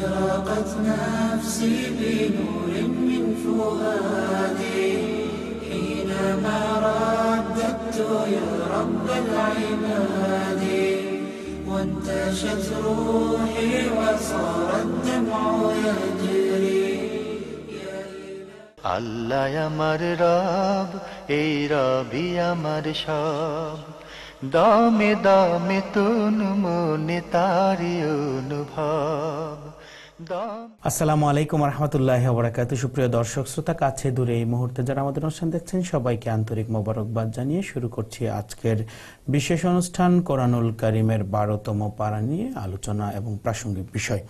أشرقت نفسي بنور من فؤادي حينما رددت يا رب العباد وانتشت روحي وصار الدمع يجري আল্লাহ আমার রব এই রবি আমার সব দামে দামে তুন মনে তারি অনুভব আসসালামু আলাইকুম রহমতুল্লাহ বরাকাত সুপ্রিয় দর্শক শ্রোতা কাছে দূরে এই মুহূর্তে যারা আমাদের অনুষ্ঠান দেখছেন সবাইকে আন্তরিক মোবারকবাদ জানিয়ে শুরু করছি আজকের বিশেষ অনুষ্ঠান কোরআনুল করিমের বারোতম পারা নিয়ে আলোচনা এবং প্রাসঙ্গিক বিষয়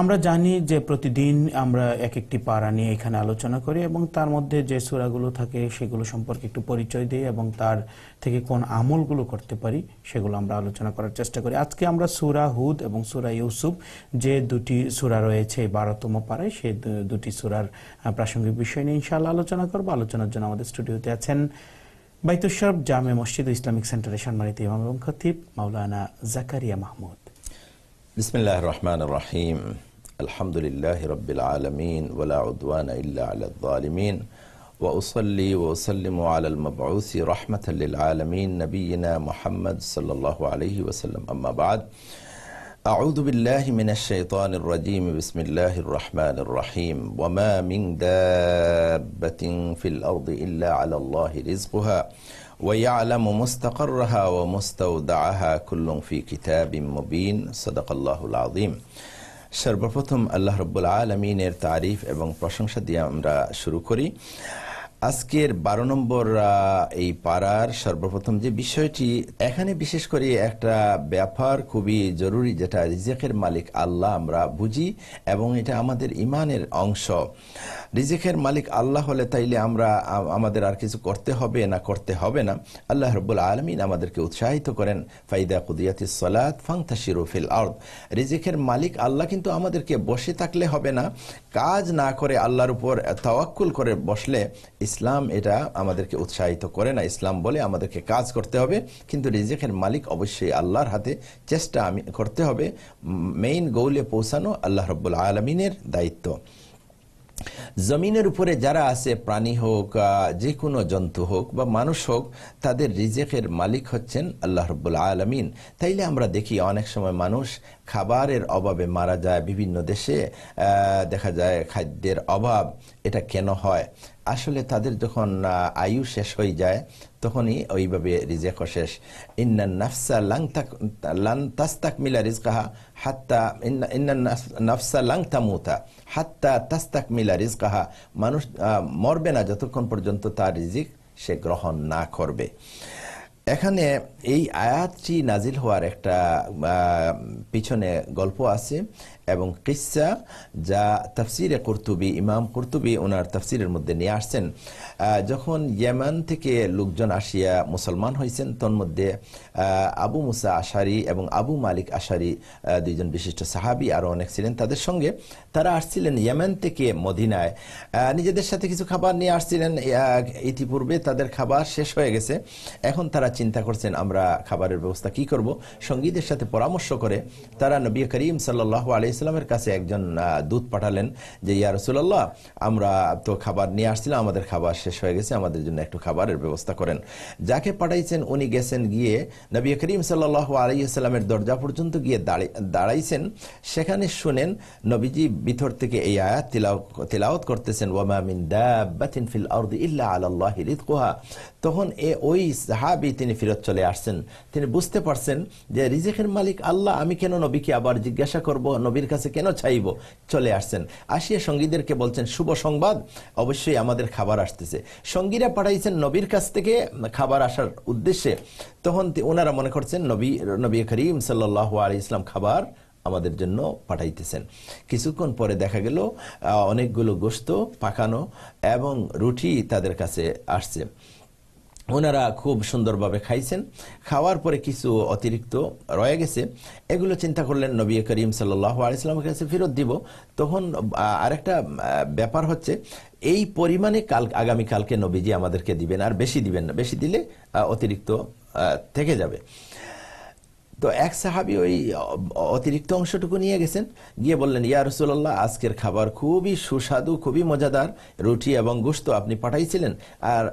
আমরা জানি যে প্রতিদিন আমরা এক একটি পাড়া নিয়ে এখানে আলোচনা করি এবং তার মধ্যে যে সুরাগুলো থাকে সেগুলো সম্পর্কে একটু পরিচয় দিই এবং তার থেকে কোন আমলগুলো করতে পারি সেগুলো আমরা আলোচনা করার চেষ্টা করি আজকে আমরা সুরা হুদ এবং সুরা ইউসুফ যে দুটি সুরা রয়েছে বারোতম পাড়ায় সেই দুটি সুরার প্রাসঙ্গিক বিষয় নিয়ে ইনশাল্লাহ আলোচনা করবো আলোচনার জন্য আমাদের স্টুডিওতে আছেন বাইতুসরফ জামে মসজিদ ইসলামিক সেন্টারের সম্মানিত ইমাম এবং খতিব মাওলানা জাকারিয়া মাহমুদ بسم الله الرحمن الرحيم الحمد لله رب العالمين ولا عدوان إلا على الظالمين وأصلي وأسلم على المبعوث رحمة للعالمين نبينا محمد صلى الله عليه وسلم أما بعد أعوذ بالله من الشيطان الرجيم بسم الله الرحمن الرحيم وما من دابة في الأرض إلا على الله رزقها ويعلم مستقرها ومستودعها كل في كتاب مبين صدق الله العظيم সর্বপ্রথম আল্লাহ রব্বুল আলমিনের তারিফ এবং প্রশংসা দিয়ে আমরা শুরু করি আজকের বারো নম্বর এই পাড়ার সর্বপ্রথম যে বিষয়টি এখানে বিশেষ করে একটা ব্যাপার খুবই জরুরি যেটা রিজেকের মালিক আল্লাহ আমরা বুঝি এবং এটা আমাদের ইমানের অংশ রিজিকের মালিক আল্লাহ হলে তাইলে আমরা আমাদের আর কিছু করতে হবে না করতে হবে না আল্লাহ রব্বুল আলমিন আমাদেরকে উৎসাহিত করেন ফাইদা কুদিয়াতি সলাত ফাংতাশির শিরুফিল আর্দ রিজিকের মালিক আল্লাহ কিন্তু আমাদেরকে বসে থাকলে হবে না কাজ না করে আল্লাহর উপর তাওয়াক্কুল করে বসলে ইসলাম এটা আমাদেরকে উৎসাহিত করে না ইসলাম বলে আমাদেরকে কাজ করতে হবে কিন্তু রিজিকের মালিক অবশ্যই আল্লাহর হাতে চেষ্টা আমি করতে হবে মেইন গোলে পৌঁছানো আল্লাহ রব্বুল আলমিনের দায়িত্ব জমিনের উপরে যারা আছে প্রাণী হোক যে কোনো জন্তু হোক বা মানুষ হোক তাদের রিজেকের মালিক হচ্ছেন আল্লাহ রব্বুল আলমিন তাইলে আমরা দেখি অনেক সময় মানুষ খাবারের অভাবে মারা যায় বিভিন্ন দেশে দেখা যায় খাদ্যের অভাব এটা কেন হয় আসলে তাদের যখন আয়ু শেষ হয়ে যায় তখনই ওইভাবে রিজেক শেষ ইন্নান নাফসা লাং তাস্তাক মিলা রিজকাহা হাত্তা নফস লাং তামুতা হাত্তা তাস্তাক মিলা রিজকাহা মানুষ মরবে না যতক্ষণ পর্যন্ত তার রিজিক সে গ্রহণ না করবে এখানে এই আয়াতটি নাজিল হওয়ার একটা পিছনে গল্প আছে এবং কিসা যা তাফসিরে কর্তুবী ইমাম কর্তুবী ওনার তাফসিরের মধ্যে নিয়ে আসছেন যখন ইয়েমান থেকে লোকজন আসিয়া মুসলমান হয়েছেন তন্মধ্যে আবু মুসা আশারি এবং আবু মালিক আশারি দুইজন বিশিষ্ট সাহাবি আরও অনেক ছিলেন তাদের সঙ্গে তারা আসছিলেন ইয়েমেন থেকে মদিনায় নিজেদের সাথে কিছু খাবার নিয়ে আসছিলেন ইতিপূর্বে তাদের খাবার শেষ হয়ে গেছে এখন তারা চিন্তা করছেন আমরা খাবারের ব্যবস্থা কি করব সঙ্গীদের সাথে পরামর্শ করে তারা নবী করিম সাল্লাহ আলী ইসলামের কাছে একজন দুধ পাঠালেন যে ইয়া রসুল্লাহ আমরা তো খাবার নিয়ে আসছিলাম আমাদের খাবার শেষ হয়ে গেছে আমাদের জন্য একটু খাবারের ব্যবস্থা করেন যাকে পাঠাইছেন উনি গেছেন গিয়ে নবী করিম সাল্লাহ আলী আলাইসাল্লামের দরজা পর্যন্ত গিয়ে দাঁড়াইছেন সেখানে শুনেন নবীজি ভিতর থেকে এই আয়াত তিলাওত করতেছেন ওয়ামিন দাবাতিন ফিল ইল্লা আল্লাহ রিদকুহা তখন এ ওই সাহাবি তিনি ফিরত চলে আসছেন তিনি বুঝতে পারছেন যে রিজেকের মালিক আল্লাহ আমি কেন নবীকে আবার জিজ্ঞাসা করব নবীর সঙ্গীদের কাছে কেন চাইব চলে আসছেন আসিয়া সঙ্গীদেরকে বলছেন শুভ সংবাদ অবশ্যই আমাদের খাবার আসতেছে সঙ্গীরা পাঠাইছেন নবীর কাছ থেকে খাবার আসার উদ্দেশ্যে তখন ওনারা মনে করছেন নবী নবী করিম সাল্লাহ আলী ইসলাম খাবার আমাদের জন্য পাঠাইতেছেন কিছুক্ষণ পরে দেখা গেল অনেকগুলো গোস্ত পাকানো এবং রুটি তাদের কাছে আসছে ওনারা খুব সুন্দরভাবে খাইছেন খাওয়ার পরে কিছু অতিরিক্ত রয়ে গেছে এগুলো চিন্তা করলেন নবী করিম সাল্লাহ আলিয়াল্লামের কাছে ফেরত দিব তখন আরেকটা ব্যাপার হচ্ছে এই পরিমাণে কাল আগামীকালকে নবীজি আমাদেরকে দিবেন আর বেশি দিবেন না বেশি দিলে অতিরিক্ত থেকে যাবে তো এক সাহাবি ওই অতিরিক্ত অংশটুকু নিয়ে গেছেন গিয়ে বললেন ইয়া রসুল্লাহ আজকের খাবার খুবই সুস্বাদু খুবই মজাদার রুটি এবং গুস্ত আপনি পাঠাইছিলেন আর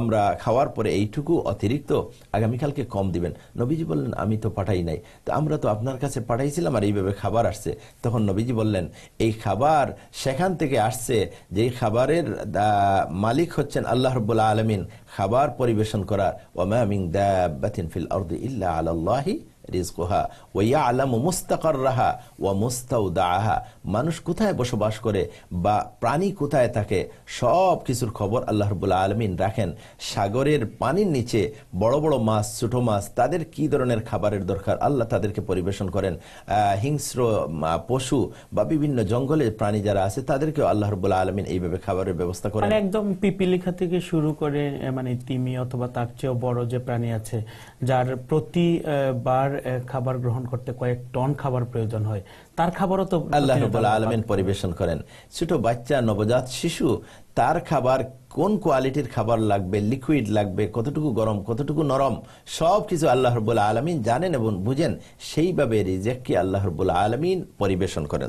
আমরা খাওয়ার পরে এইটুকু অতিরিক্ত আগামীকালকে কম দিবেন নবীজি বললেন আমি তো পাঠাই নাই তো আমরা তো আপনার কাছে পাঠাইছিলাম আর এইভাবে খাবার আসছে তখন নবীজি বললেন এই খাবার সেখান থেকে আসছে যে খাবারের মালিক হচ্ছেন আল্লাহ রবুল্লা আলমিন খাবার পরিবেশন করার মিং দ্য ফিল ইল্লা আল্লাহি রিজকুহা ওয়া আলামু মুস্তাকার রাহা ওয়া মুস্তাউদা মানুষ কোথায় বসবাস করে বা প্রাণী কোথায় থাকে সব কিছুর খবর আল্লাহ রবুল্লা আলমিন রাখেন সাগরের পানির নিচে বড় বড় মাছ ছোট মাছ তাদের কি ধরনের খাবারের দরকার আল্লাহ তাদেরকে পরিবেশন করেন হিংস্র পশু বা বিভিন্ন জঙ্গলে প্রাণী যারা আছে তাদেরকেও আল্লাহ রবুল্লা আলমিন এইভাবে খাবারের ব্যবস্থা করেন মানে একদম পিপিলিখা থেকে শুরু করে মানে তিমি অথবা তার চেয়েও বড় যে প্রাণী আছে যার প্রতি বার খাবার গ্রহণ করতে কয়েক টন খাবার প্রয়োজন হয় তার খাবারও তো আল্লাহ আলমিন পরিবেশন করেন ছোট বাচ্চা নবজাত শিশু তার খাবার কোন কোয়ালিটির খাবার লাগবে লিকুইড লাগবে কতটুকু গরম কতটুকু নরম সব কিছু আল্লাহ রবুল্লা আলমিন জানেন এবং বুঝেন সেইভাবে রিজেককে আল্লাহ রবুল্লা আলমিন পরিবেশন করেন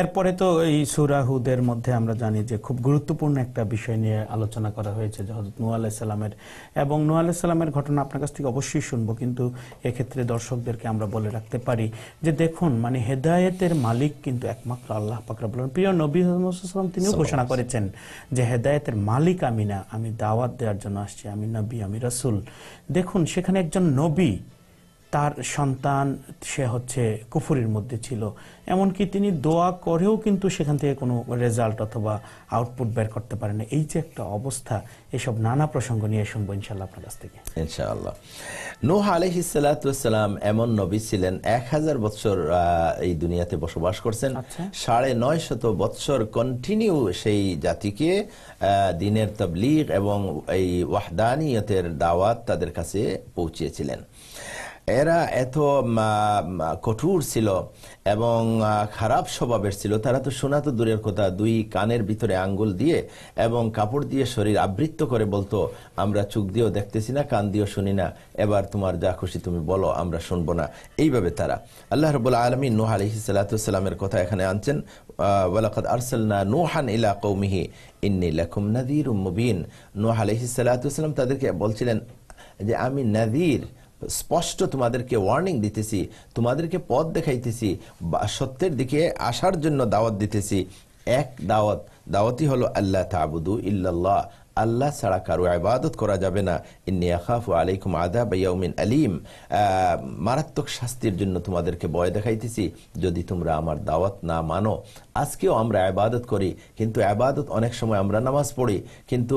এরপরে তো এই সুরাহুদের মধ্যে আমরা জানি যে খুব গুরুত্বপূর্ণ একটা বিষয় নিয়ে আলোচনা করা হয়েছে যে হজরত নুয়াল সালামের এবং নুয়াল সালামের ঘটনা আপনার কাছ থেকে অবশ্যই শুনবো কিন্তু এক্ষেত্রে দর্শকদেরকে আমরা বলে রাখতে পারি যে দেখুন মানে হেদায়েতের মালিক কিন্তু একমাত্র আল্লাহ পাকরাবুল প্রিয় নবী তিনি ঘোষণা করেছেন যে হেদায়েত কায়নাতের মালিক আমি না আমি দাওয়াত দেওয়ার জন্য আসছি আমি নবী আমি রসুল দেখুন সেখানে একজন নবী তার সন্তান সে হচ্ছে কুফুরির মধ্যে ছিল এমনকি তিনি দোয়া করেও কিন্তু সেখান থেকে কোনো রেজাল্ট অথবা আউটপুট বের করতে পারেনি এই যে একটা অবস্থা এসব নানা প্রসঙ্গ নিয়ে শুনবো ইনশাল্লাহ আপনার কাছ থেকে ইনশাআল্লাহ নোহ আলহিসাল্লাম এমন নবী ছিলেন এক হাজার বছর এই দুনিয়াতে বসবাস করছেন আচ্ছা। সাড়ে নয় শত বৎসর কন্টিনিউ সেই জাতিকে দিনের তবলিগ এবং এই ওয়াহদানিয়তের দাওয়াত তাদের কাছে পৌঁছিয়েছিলেন এরা এত কঠোর ছিল এবং খারাপ স্বভাবের ছিল তারা তো শোনা তো দূরের কথা দুই কানের ভিতরে আঙ্গুল দিয়ে এবং কাপড় দিয়ে শরীর আবৃত্ত করে বলতো আমরা চোখ দিয়েও দেখতেছি না কান দিয়েও শুনি না এবার তোমার যা খুশি তুমি বলো আমরা শুনবো না এইভাবে তারা আল্লাহ রবুল্লা আলমী নুহা আলহি সাল্লাহামের কথা এখানে আনছেন ওয়ালাকাদ আরসালনা নোহান ইলা কৌমিহি ইন্নি লাকুম নাদির মুবিন আলহি তাদেরকে বলছিলেন যে আমি নাদির স্পষ্ট তোমাদেরকে ওয়ার্নিং দিতেছি তোমাদেরকে পথ দেখাইতেছি বা সত্যের দিকে আসার জন্য দাওয়াত দিতেছি এক দাওয়াত দাওয়াতই হলো আল্লাহ তাবুদু ইল্লাল্লাহ আল্লাহ ছাড়া কারো আবাদত করা যাবে না ইন্নি আখাফু আলাইকুম আদা বাইয়াউমিন আলিম মারাত্মক শাস্তির জন্য তোমাদেরকে ভয় দেখাইতেছি যদি তোমরা আমার দাওয়াত না মানো আজকেও আমরা আবাদত করি কিন্তু আবাদত অনেক সময় আমরা নামাজ পড়ি কিন্তু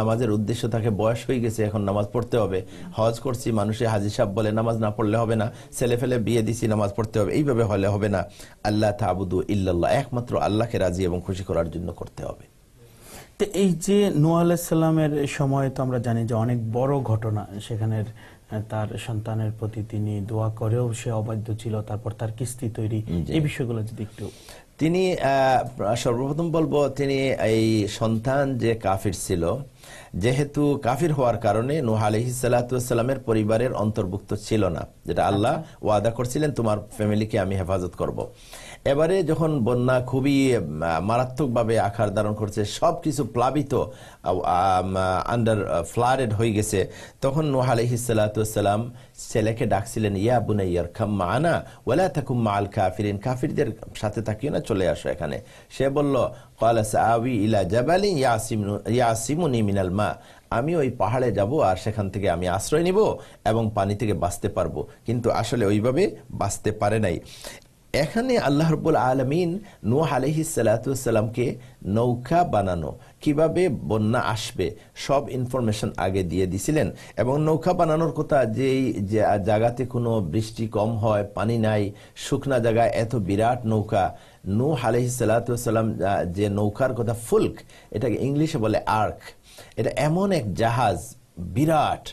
নামাজের উদ্দেশ্য থাকে বয়স হয়ে গেছে এখন নামাজ পড়তে হবে হজ করছি মানুষে হাজি সাহ বলে নামাজ না পড়লে হবে না ছেলে ফেলে বিয়ে দিছি নামাজ পড়তে হবে এইভাবে হলে হবে না আল্লাহ তাবুদু ইল্লাল্লাহ একমাত্র আল্লাহকে রাজি এবং খুশি করার জন্য করতে হবে তো এই যে নোয়া আলাহিসাল্লামের সময় তো আমরা জানি যে অনেক বড় ঘটনা সেখানের তার সন্তানের প্রতি তিনি দোয়া করেও সে অবাধ্য ছিল তারপর তার কিস্তি তৈরি এই বিষয়গুলো যদি একটু তিনি সর্বপ্রথম বলবো তিনি এই সন্তান যে কাফির ছিল যেহেতু কাফির হওয়ার কারণে নোহা আলহি সাল্লাহামের পরিবারের অন্তর্ভুক্ত ছিল না যেটা আল্লাহ আচ্ছা। ওয়াদা করছিলেন তোমার ফ্যামিলিকে আমি হেফাজত করব। এবারে যখন বন্যা খুবই মারাত্মকভাবে আকার ধারণ করছে সব কিছু প্লাবিত আন্ডার ফ্লাডেড হয়ে গেছে তখন নোহ আলহিসাল্লাম ছেলেকে ডাকছিলেন ইয়া ইয়ার খাম আনা ওলা থাকুম মাল কাফিরিন কাফিরদের সাথে থাকিও না চলে আসো এখানে সে বলল কালাস আবি ইলা জাবালিন ইয়াসিমু ইয়াসিমুনি মিনাল মা আমি ওই পাহাড়ে যাব আর সেখান থেকে আমি আশ্রয় নিব এবং পানি থেকে বাঁচতে পারবো কিন্তু আসলে ওইভাবে বাঁচতে পারে নাই এখানে আল্লাহ রবুল আলমিন নুয়া আলহি সালাতামকে নৌকা বানানো কিভাবে বন্যা আসবে সব ইনফরমেশন আগে দিয়ে দিছিলেন এবং নৌকা বানানোর কথা যেই জায়গাতে কোনো বৃষ্টি কম হয় পানি নাই শুকনা জায়গায় এত বিরাট নৌকা নু আলহি সালাতাম যে নৌকার কথা ফুল্ক এটাকে ইংলিশে বলে আর্ক এটা এমন এক জাহাজ বিরাট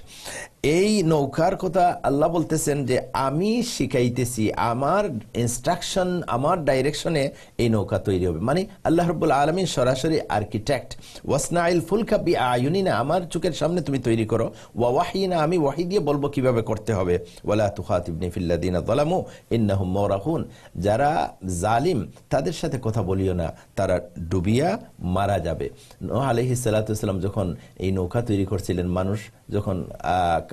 এই নৌকার কথা আল্লাহ বলতেছেন যে আমি শিখাইতেছি আমার ইনস্ট্রাকশন আমার ডাইরেকশনে এই নৌকা তৈরি হবে মানে আল্লাহ রব্বুল আলমিন সরাসরি আর্কিটেক্ট ওয়াসনাইল ফুলকা বি না আমার চোখের সামনে তুমি তৈরি করো ওয়া না আমি ওয়াহি দিয়ে বলবো কিভাবে করতে হবে ওয়ালা তুহাতিবনি ফিল্লাদিনা দলামু ইন্নাহুম মরাহুন যারা জালিম তাদের সাথে কথা বলিও না তারা ডুবিয়া মারা যাবে আলহি সাল্লাম যখন এই নৌকা তৈরি করছিলেন মানুষ যখন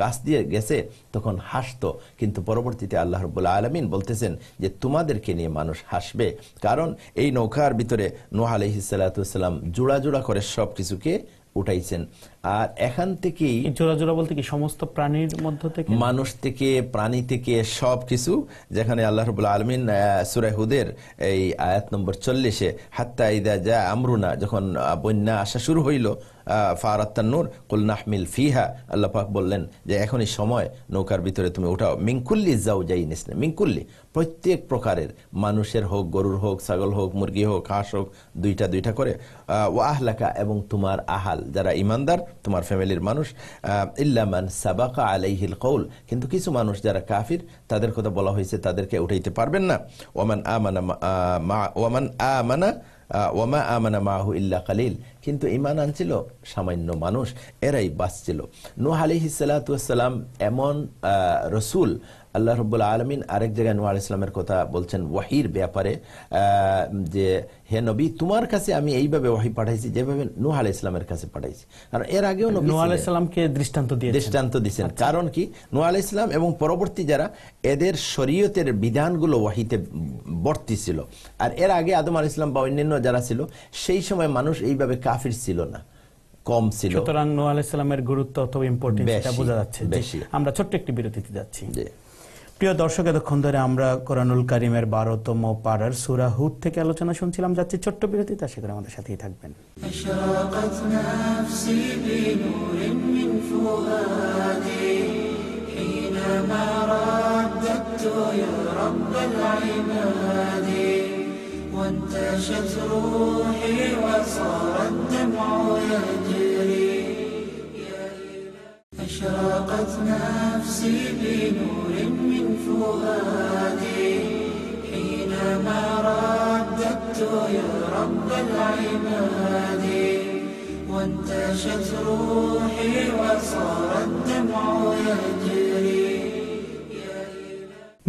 কাছ দিয়ে গেছে তখন হাসতো কিন্তু পরবর্তীতে আল্লাহ রবুল্লা আলমিন বলতেছেন যে তোমাদেরকে নিয়ে মানুষ হাসবে কারণ এই নৌকার ভিতরে নোহা আলহিসাল্লাম জোড়া জোড়া করে সব কিছুকে উঠাইছেন আর এখান থেকেই জোড়া জোড়া বলতে কি সমস্ত প্রাণীর মধ্য থেকে মানুষ থেকে প্রাণী থেকে সব কিছু যেখানে আল্লাহ রবুল আলমিন সুরাহুদের এই আয়াত নম্বর চল্লিশে হাত্তা ইদা যা আমরুনা যখন বন্যা আসা শুরু হইল ফারাত্তান্নুর কুলনাহমিল ফিহা আল্লাহাক বললেন যে এখনই সময় নৌকার ভিতরে তুমি উঠাও মিঙ্কুল্লি যাও যাই নিস না মিঙ্কুল্লি প্রত্যেক প্রকারের মানুষের হোক গরুর হোক ছাগল হোক মুরগি হোক হাঁস হোক দুইটা দুইটা করে ও আহলাকা এবং তোমার আহাল যারা ইমানদার তোমার ফ্যামিলির মানুষ ইল্লামান সাবাকা আলাইহিল কৌল কিন্তু কিছু মানুষ যারা কাফির তাদের কথা বলা হয়েছে তাদেরকে উঠাইতে পারবেন না ওমান আমানা ওমান আমানা ওমা আমানা মাহু ইল্লা কালিল কিন্তু ইমান আনছিল সামান্য মানুষ এরাই বাঁচছিল নুহ আলি হিসালাতাম এমন রসুল আল্লাহ রব্বুল আলমিন আরেক জায়গায় নোয়াল ইসলামের কথা বলছেন ওয়াহির ব্যাপারে যে হে নবী তোমার কাছে আমি এইভাবে ওয়াহি পাঠাইছি যেভাবে নুহ ইসলামের কাছে পাঠাইছি কারণ এর আগেও নুয়াল ইসলামকে দৃষ্টান্ত দিয়ে দৃষ্টান্ত দিচ্ছেন আচ্ছা। কারণ কি নুয়াল ইসলাম এবং পরবর্তী যারা এদের শরীয়তের বিধানগুলো ওয়াহিতে বর্তি ছিল আর এর আগে আদম আল ইসলাম বা অন্যান্য যারা ছিল সেই সময় মানুষ এইভাবে কাফির ছিল না কম ছিল সুতরাং নোয়াল ইসলামের গুরুত্ব অথবা ইম্পর্টেন্স বোঝা যাচ্ছে আমরা ছোট্ট একটি বিরতিতে যাচ্ছি প্রিয় দর্শক এতক্ষণ ধরে আমরা কোরআনুল কারিমের বারোতম পাড়ার সুরা হুদ থেকে আলোচনা শুনছিলাম যাচ্ছি ছোট্ট বিরতিতে আশা করে আমাদের সাথেই থাকবেন أشرقت نفسي بنور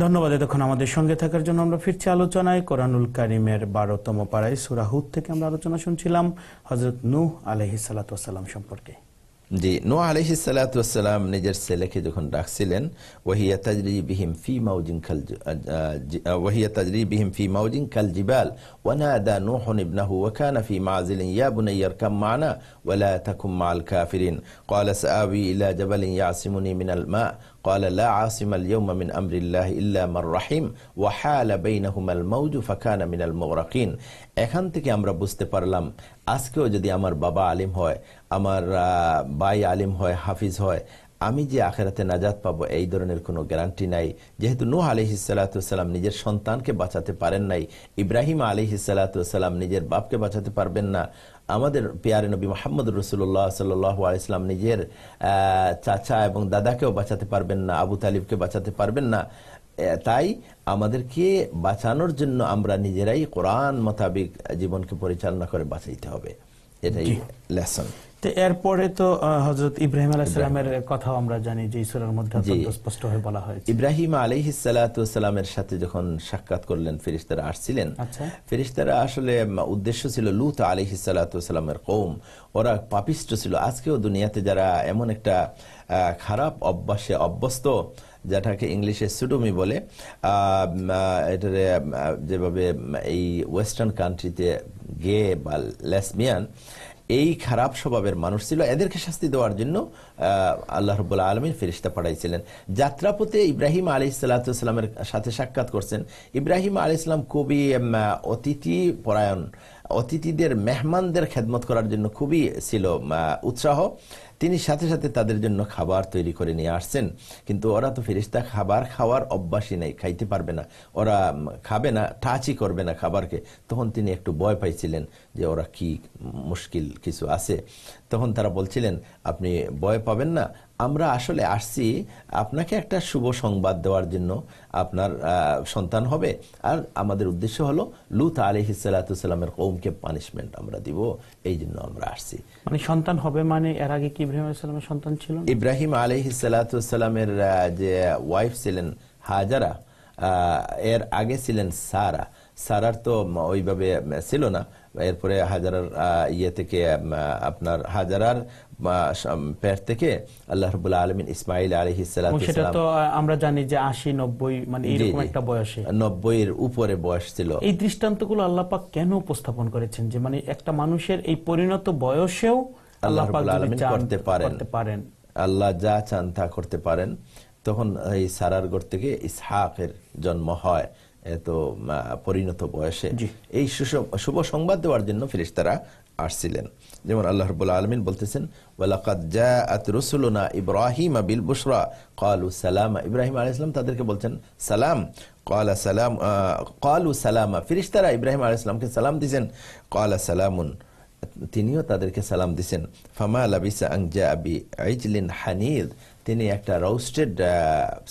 ধন্যবাদ এতক্ষণ আমাদের সঙ্গে থাকার জন্য আমরা ফিরছি আলোচনায় কোরআনুল কারিমের বারোতম পাড়ায় সুরাহুদ থেকে আমরা আলোচনা শুনছিলাম হজরত নূহ আলহি সালাম সম্পর্কে জি عليه الصلاة والسلام নিজের ছেলেকে যখন ডাকছিলেন ওয়াহিয়া تجري بهم ফি মাউজিন খাল ওয়াহিয়া তাজরি ফি মাউজিন খাল জিবাল ونادى نوح ابنه وكان في معزل يا بني اركب معنا ولا تكن مع الكافرين قال سآوي إلى جبل يعصمني من الماء قال لا عاصم اليوم من أمر الله إلا من رحيم وحال بينهما الموج فكان من المغرقين এখান থেকে আমরা বুঝতে পারলাম আজকেও যদি আমার বাবা আলিম হয় আমার ভাই আলিম হয় হাফিজ হয় আমি যে আখেরাতে নাজাত পাবো এই ধরনের কোনো গ্যারান্টি নাই যেহেতু নুহ আলিহিসাল্লাম নিজের সন্তানকে বাঁচাতে পারেন নাই ইব্রাহিম আলিহিসাল্লাম নিজের বাপকে বাঁচাতে পারবেন না আমাদের পেয়ারে নবী মোহাম্মদ রসুল্লাহ সাল্লাহ ইসলাম নিজের চাচা এবং দাদাকেও বাঁচাতে পারবেন না আবু তালিবকে বাঁচাতে পারবেন না তাই আমাদেরকে বাঁচানোর জন্য আমরা নিজেরাই কোরআন মোতাবিক জীবনকে পরিচালনা করে বাঁচাইতে হবে এটাই লেসন তো এরপরে তো হজরত ইব্রাহিম আলাইসালামের কথা আমরা জানি যে সুরার মধ্যে স্পষ্ট হয়ে বলা হয়েছে ইব্রাহিম আলহি সালাতামের সাথে যখন সাক্ষাৎ করলেন ফেরিস্তারা আসছিলেন আচ্ছা। ফেরিস্তারা আসলে উদ্দেশ্য ছিল লুত আলহি সালাতামের কৌম ওরা পাপিষ্ট ছিল আজকেও দুনিয়াতে যারা এমন একটা খারাপ অভ্যাসে অভ্যস্ত যেটাকে ইংলিশে সুডোমি বলে এটার যেভাবে এই ওয়েস্টার্ন কান্ট্রিতে গে বা লেসমিয়ান এই খারাপ স্বভাবের মানুষ ছিল এদেরকে শাস্তি দেওয়ার জন্য আল্লাহ রবুল্লা আলমিন ফেরিস্তা পাঠাইছিলেন যাত্রাপথে ইব্রাহিম আলি সাল্লাতামের সাথে সাক্ষাৎ করছেন ইব্রাহিম আলি ইসলাম কবি অতিথি পরায়ণ অতিথিদের মেহমানদের খেদমত করার জন্য খুবই ছিল উৎসাহ তিনি সাথে সাথে তাদের জন্য খাবার তৈরি করে নিয়ে আসছেন কিন্তু ওরা তো ফেরিস্তা খাবার খাওয়ার অভ্যাসই নেই খাইতে পারবে না ওরা খাবে না টাচই করবে না খাবারকে তখন তিনি একটু ভয় পাইছিলেন যে ওরা কি মুশকিল কিছু আছে তখন তারা বলছিলেন আপনি ভয় পাবেন না আমরা আসলে আসছি আপনাকে একটা শুভ সংবাদ দেওয়ার জন্য আপনার সন্তান হবে আর আমাদের উদ্দেশ্য হলো লুত আলী হিসালাতামের কৌমকে পানিশমেন্ট আমরা দিব এই জন্য আমরা আসছি মানে সন্তান হবে মানে এর আগে কি ইব্রাহিম আলাইসালামের সন্তান ছিল ইব্রাহিম আলী হিসালাতামের যে ওয়াইফ ছিলেন হাজারা এর আগে ছিলেন সারা সারার তো ওইভাবে ছিল না এরপরে হাজারার ইয়ে থেকে আপনার হাজারার পেট থেকে আল্লাহ রবুল্লা আলমিন ইসমাইল সেটা তো আমরা জানি যে আশি নব্বই মানে এরকম একটা বয়সে উপরে বয়স ছিল এই কেন উপস্থাপন করেছেন যে মানে একটা মানুষের এই পরিণত বয়সেও আল্লাহ করতে পারেন আল্লাহ যা চান তা করতে পারেন তখন এই সারার গড় থেকে ইসহাকের জন্ম হয় এত পরিণত বয়সে এই শুভ সংবাদ দেওয়ার জন্য ফেরেশতারা আসছিলেন যেমন আল্লাহ রব আলমিন বলতেছেন ওয়ালাকাতুসুলনা ইব্রাহিম বিল বুসরা কালু সালাম ইব্রাহিম ইসলাম তাদেরকে বলছেন সালাম কলা সালাম কালু সালামা ফিরিস্তারা ইব্রাহিম ইসলামকে সালাম দিয়েছেন কলা সালামুন তিনিও তাদেরকে সালাম দিছেন ফামা লাবিসা আংজা আবি আইজলিন হানিদ তিনি একটা রোস্টেড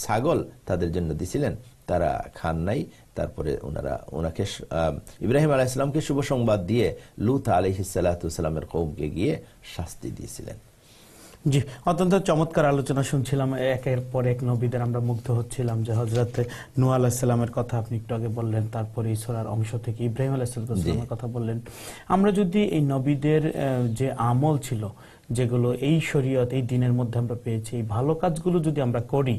ছাগল তাদের জন্য দিছিলেন তারা খান নাই তারপরে ওনারা ওনাকে ইব্রাহিম ইসলামকে শুভ সংবাদ দিয়ে লুত সালাতামের কৌমকে গিয়ে শাস্তি দিয়েছিলেন জি অত্যন্ত চমৎকার আলোচনা শুনছিলাম একের পর এক নবীদের আমরা মুগ্ধ হচ্ছিলাম যে হজরত নু আলাহিসাল্লামের কথা আপনি একটু আগে বললেন তারপরে ঈশ্বরার অংশ থেকে ইব্রাহিম আলাহিসামের কথা বললেন আমরা যদি এই নবীদের যে আমল ছিল যেগুলো এই শরীয়ত এই দিনের মধ্যে আমরা পেয়েছি এই ভালো কাজগুলো যদি আমরা করি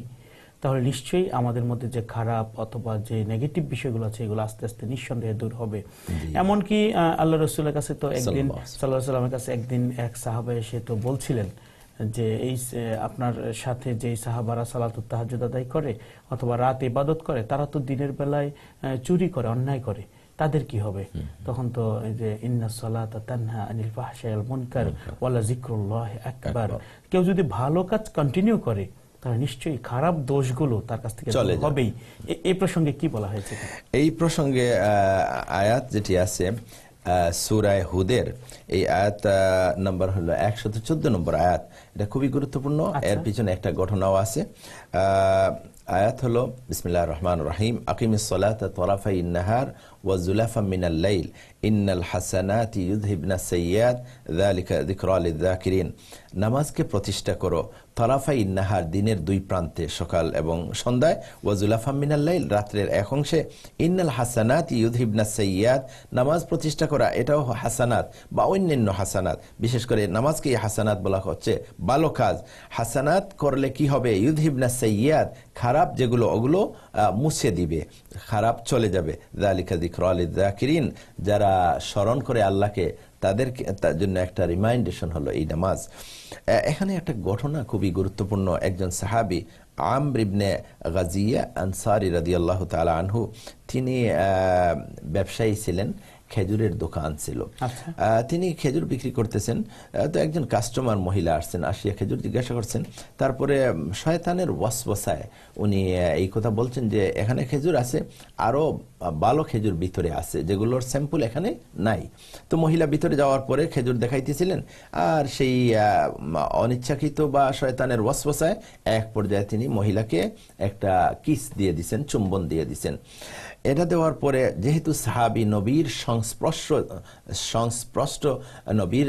তাহলে নিশ্চয়ই আমাদের মধ্যে যে খারাপ অথবা যে নেগেটিভ বিষয়গুলো আছে এগুলো আস্তে আস্তে নিঃসন্দেহে দূর হবে এমনকি আল্লাহ রসুলের কাছে তো একদিন সাল্লাহ সাল্লামের কাছে একদিন এক সাহাবে এসে তো বলছিলেন যে এই আপনার সাথে যে সাহাবারা সালাত তাহাজুদ আদায় করে অথবা রাত ইবাদত করে তারা তো দিনের বেলায় চুরি করে অন্যায় করে তাদের কি হবে তখন তো যে ইন্না সালাতা তানহা আনিল ফাহশাইল মুনকার ওয়ালা যিকরুল্লাহ আকবার কেউ যদি ভালো কাজ কন্টিনিউ করে তার নিশ্চয়ই খারাপ দোষগুলো তার কাছ থেকে চলে হবেই এই প্রসঙ্গে কি বলা হয়েছে এই প্রসঙ্গে আয়াত যেটি আছে সুরায় হুদের এই আয়াত নম্বর হলো একশত চোদ্দ নম্বর আয়াত এটা খুবই গুরুত্বপূর্ণ আচ্ছা। এর পিছনে একটা ঘটনাও আছে আয়াত হলো বিসমিল্লাহ রহমান রাহিম আকিমিসালাত তরাফাই ইন্নাহার ওয়া জুলাফা মিনাল লাইল ইন্নাল হাসানাতি ইউযহিবনা সাইয়্যাত যালিকা যিকরা লিযাকিরিন নামাজকে প্রতিষ্ঠা করো তরাফাই নাহার দিনের দুই প্রান্তে সকাল এবং সন্ধ্যায় ওয়াজুলাফামিনাল্লাইল রাত্রের এক অংশে ইন্নাল হাসানাত ইউদহিবনা সৈয়াদ নামাজ প্রতিষ্ঠা করা এটাও হাসানাত বা অন্যান্য হাসানাত বিশেষ করে নামাজকে হাসানাত বলা হচ্ছে ভালো কাজ হাসানাত করলে কি হবে ইউদহিবনা সৈয়াদ খারাপ যেগুলো ওগুলো মুছে দিবে খারাপ চলে যাবে দালিকা দিক আলী জাকিরিন যারা স্মরণ করে আল্লাহকে তাদেরকে তার জন্য একটা রিমাইন্ডেশন হলো এই নামাজ এখানে একটা ঘটনা খুবই গুরুত্বপূর্ণ একজন সাহাবি আমরিবনে গাজিয়া আনসারি রাজি আল্লাহ তালা আনহু তিনি ব্যবসায়ী ছিলেন খেজুরের দোকান ছিল আচ্ছা। তিনি খেজুর বিক্রি করতেছেন তো একজন কাস্টমার মহিলা আসছেন আসিয়া খেজুর জিজ্ঞাসা করছেন তারপরে শয়তানের বসায় উনি এই কথা বলছেন যে এখানে খেজুর আছে আরও ভালো খেজুর ভিতরে আছে যেগুলোর স্যাম্পল এখানে নাই তো মহিলা ভিতরে যাওয়ার পরে খেজুর দেখাইতেছিলেন আর সেই অনিচ্ছাকৃত বা শয়তানের ওয়াসওয়াসায় এক পর্যায়ে তিনি মহিলাকে একটা কিস দিয়ে দিছেন চুম্বন দিয়ে দিছেন এটা দেওয়ার পরে যেহেতু সাহাবি নবীর সংস্পর্শ সংস্পষ্ট নবীর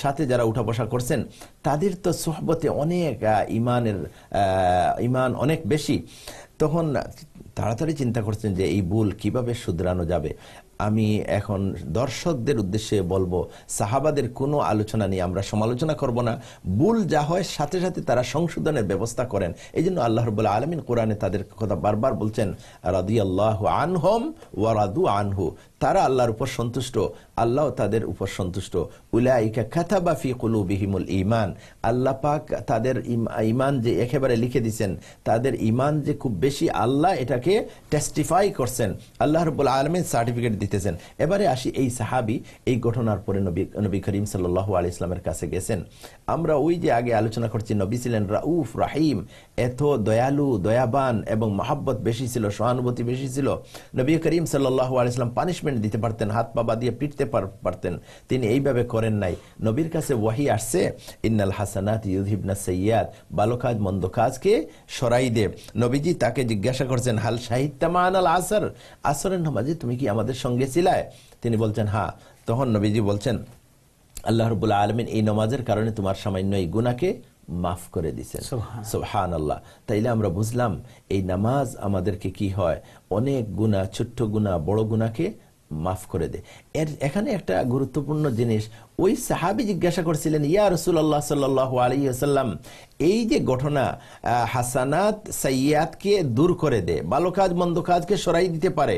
সাথে যারা উঠা বসা করছেন তাদের তো সোহবতে অনেক ইমানের ইমান অনেক বেশি তখন তাড়াতাড়ি চিন্তা করছেন যে এই ভুল কিভাবে শুধরানো যাবে আমি এখন দর্শকদের উদ্দেশ্যে বলবো সাহাবাদের কোনো আলোচনা নিয়ে আমরা সমালোচনা করব না ভুল যা হয় সাথে সাথে তারা সংশোধনের ব্যবস্থা করেন এই জন্য আল্লাহ রবুল্লা আলমিন কোরআনে তাদের কথা বারবার বলছেন রাদু আল্লাহ আনহম ওয়ারাদু আনহু তারা আল্লাহর উপর সন্তুষ্ট আল্লাহ তাদের উপর সন্তুষ্ট ইমান আল্লাহ পাক তাদের ইমান যে একেবারে লিখে দিছেন তাদের ইমান যে খুব বেশি আল্লাহ এটাকে টেস্টিফাই করছেন আল্লাহ রবুল আলমের সার্টিফিকেট দিতেছেন এবারে আসি এই সাহাবি এই ঘটনার পরে নবী নবী করিম সাল্লু আলি ইসলামের কাছে গেছেন আমরা ওই যে আগে আলোচনা করছি নবী ছিলেন রাউফ রাহিম এত দয়ালু দয়াবান এবং মহাব্বত বেশি ছিল সহানুভূতি বেশি ছিল নবী করিম সাল্লাহ আলি ইসলাম পানিশমেন্ট পানিশমেন্ট দিতে পারতেন হাত পা দিয়ে পিটতে পারতেন তিনি এইভাবে করেন নাই নবীর কাছে ওয়াহি আসছে ইন্নাল হাসানাত ইউধিবনা সৈয়াদ ভালো কাজ মন্দ কাজকে সরাই দে নবীজি তাকে জিজ্ঞাসা করছেন হাল সাহিত্যামা আনাল আসর আসরের নামাজে তুমি কি আমাদের সঙ্গে ছিলায় তিনি বলছেন হ্যাঁ তখন নবীজি বলছেন আল্লাহ রবুল্লা আলমিন এই নমাজের কারণে তোমার সামান্য এই গুণাকে মাফ করে দিছেন সোহান আল্লাহ তাইলে আমরা বুঝলাম এই নামাজ আমাদেরকে কি হয় অনেক গুণা ছোট্ট গুণা বড় গুণাকে মাফ করে দে এর এখানে একটা গুরুত্বপূর্ণ জিনিস ওই সাহাবি জিজ্ঞাসা করছিলেন ইয়া রসুল্লাহ সাল্লাহ আলী আসাল্লাম এই যে ঘটনা হাসানাত সৈয়াদকে দূর করে দে ভালো কাজ মন্দ কাজকে সরাই দিতে পারে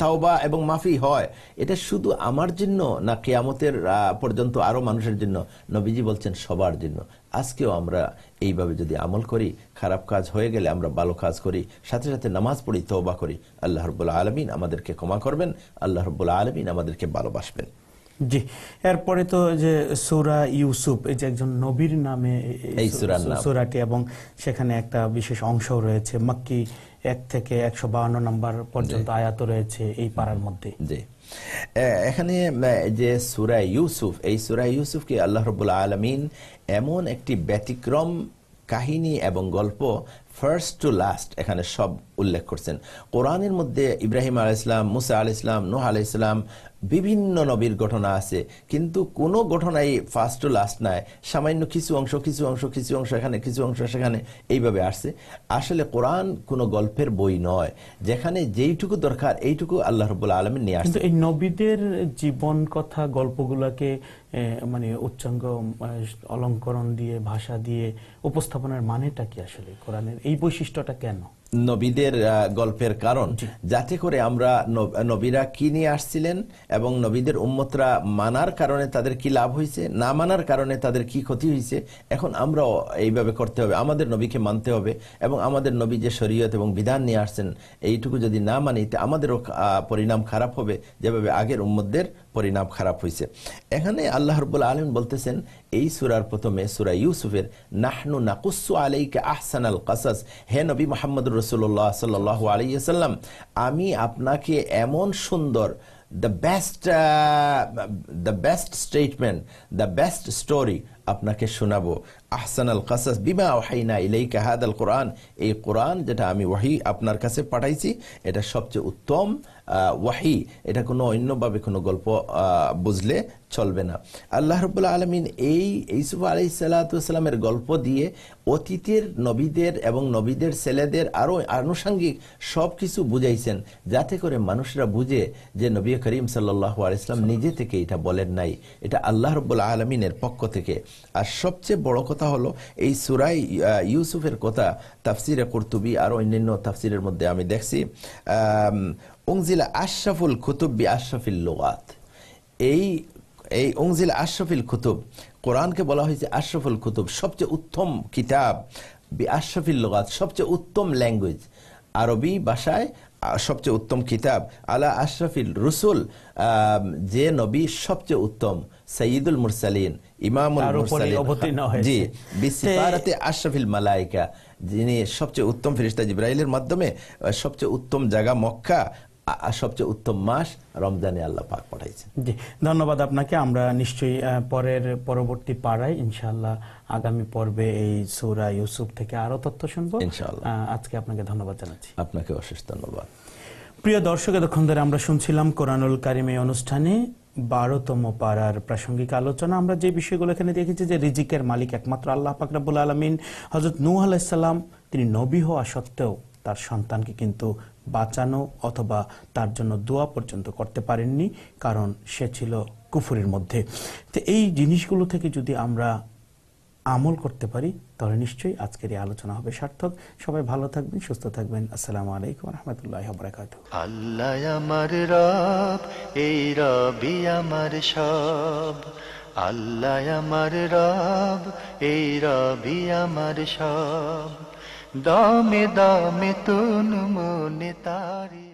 তাওবা এবং মাফি হয় এটা শুধু আমার জন্য না কেয়ামতের পর্যন্ত আরও মানুষের জন্য নবীজি বলছেন সবার জন্য আজকেও আমরা এইভাবে যদি আমল করি খারাপ কাজ হয়ে গেলে আমরা ভালো কাজ করি সাথে সাথে নামাজ পড়ি তোবা করি আল্লাহ রবুল্লা আলমিন আমাদেরকে ক্ষমা করবেন আল্লাহ রবুল্লা আলমিন আমাদেরকে ভালোবাসবেন জি এরপরে তো যে সুরা ইউসুফ এই যে একজন নবীর নামে এই সুরাটি এবং সেখানে একটা বিশেষ অংশ রয়েছে মাক্কি এক থেকে একশো বাহান্ন নম্বর পর্যন্ত আয়াত রয়েছে এই পাড়ার মধ্যে জি এখানে যে সুরা ইউসুফ এই সুরা ইউসুফকে আল্লাহ রবুল্লা আলমিন এমন একটি ব্যতিক্রম কাহিনী এবং গল্প ফার্স্ট টু লাস্ট এখানে সব উল্লেখ করছেন কোরআনের মধ্যে ইব্রাহিম আলাহ ইসলাম মুসা আল ইসলাম নোহ আল ইসলাম বিভিন্ন নবীর ঘটনা আছে কিন্তু কোনো ঘটনাই ফার্স্ট টু লাস্ট নাই সামান্য কিছু অংশ কিছু অংশ কিছু অংশ এখানে কিছু অংশ সেখানে এইভাবে আসছে আসলে কোরআন কোনো গল্পের বই নয় যেখানে যেইটুকু দরকার এইটুকু আল্লাহ রবুল আলমী নিয়ে আসছে এই নবীদের জীবন কথা গল্পগুলোকে মানে উচ্চাঙ্গ অলঙ্করণ দিয়ে ভাষা দিয়ে উপস্থাপনার মানেটা কি আসলে কোরআনের এই বৈশিষ্ট্যটা কেন নবীদের গল্পের কারণ যাতে করে আমরা নবীরা কি নিয়ে আসছিলেন এবং নবীদের উম্মতরা মানার কারণে তাদের কি লাভ হয়েছে না মানার কারণে তাদের কি ক্ষতি হয়েছে এখন আমরাও এইভাবে করতে হবে আমাদের নবীকে মানতে হবে এবং আমাদের নবী যে শরীয়ত এবং বিধান নিয়ে আসছেন এইটুকু যদি না মানি আমাদেরও পরিণাম খারাপ হবে যেভাবে আগের উম্মতদের পরিণাম খারাপ হয়েছে এখানে আল্লাহ রবুল আলম বলতেছেন এই সুরার প্রথমে সুরা ইউসুফের নাহনু নাকুসু আলাইকে আহসান আল কাসাস হে নবী মোহাম্মদ রসুল্লাহ সাল্লাহ আলাইসাল্লাম আমি আপনাকে এমন সুন্দর the best the best statement the best story আপনাকে শোনাবো আহসান আল কাসাস বিমা ওহাইনা ইলাই কাহাদ আল কোরআন এই কোরআন যেটা আমি ওয়াহি আপনার কাছে পাঠাইছি এটা সবচেয়ে উত্তম ওয়াহি এটা কোনো অন্যভাবে কোনো গল্প বুঝলে চলবে না আল্লাহ রবুল্লা আলমিন এই ইসুফ আলি সাল্লাহামের গল্প দিয়ে অতীতের নবীদের এবং নবীদের ছেলেদের আরও আনুষাঙ্গিক সব কিছু বুঝাইছেন যাতে করে মানুষরা বুঝে যে নবী করিম সাল্লাহ আলাইসলাম নিজে থেকে এটা বলেন নাই এটা আল্লাহ রবুল্লা আলমিনের পক্ষ থেকে আর সবচেয়ে বড় কথা হলো এই সুরাই ইউসুফের কথা তাফসিরে কর্তুবি আর অন্যান্য তাফসিরের মধ্যে আমি দেখছি উংজিলা আশরাফুল কুতুব বি আশরাফিল লোয়াত এই এই অংজিল আশরাফিল কুতুব কোরআনকে বলা হয়েছে আশরাফুল কুতুব সবচেয়ে উত্তম কিতাব বি আশরাফিল লোয়াত সবচেয়ে উত্তম ল্যাঙ্গুয়েজ আরবি ভাষায় সবচেয়ে উত্তম কিতাব আলা আশরাফিল রসুল যে নবী সবচেয়ে উত্তম সঈদুল মুরসালিন ইমামুল মুরসালিন জি বিসিফারাতে আশরাফিল মালাইকা যিনি সবচেয়ে উত্তম ফেরিস্তা জিব্রাইলের মাধ্যমে সবচেয়ে উত্তম জায়গা মক্কা সবচেয়ে উত্তম মাস রমজানে আল্লাহ পাক পাঠাইছেন জি ধন্যবাদ আপনাকে আমরা নিশ্চয়ই পরের পরবর্তী পাড়ায় ইনশাআল্লাহ আগামী পর্বে এই সৌরা ইউসুফ থেকে আরো তথ্য শুনবো ইনশাআল্লাহ আজকে আপনাকে ধন্যবাদ জানাচ্ছি আপনাকে অশেষ ধন্যবাদ প্রিয় দর্শক এতক্ষণ ধরে আমরা শুনছিলাম কোরআনুল কারিমে অনুষ্ঠানে বারোতম পাড়ার প্রাসঙ্গিক আলোচনা আমরা যে বিষয়গুলো এখানে দেখেছি যে রিজিকের মালিক একমাত্র আল্লাহ পাকরাবুল আলমিন হজরত নূ আলাইসাল্লাম তিনি নবী হওয়া সত্ত্বেও তার সন্তানকে কিন্তু বাঁচানো অথবা তার জন্য দোয়া পর্যন্ত করতে পারেননি কারণ সে ছিল কুফুরের মধ্যে তো এই জিনিসগুলো থেকে যদি আমরা আমল করতে পারি তাহলে নিশ্চয়ই আজকের এই আলোচনা হবে সার্থক সবাই ভালো থাকবেন সুস্থ থাকবেন আসসালামু আলাইকুম রহমতুল্লাহ বরাকাত আল্লাহ আমার রব এই রবি আমার সব আল্লাহ আমার রব এই রবি আমার সব দমে দমে তুন মনে তারি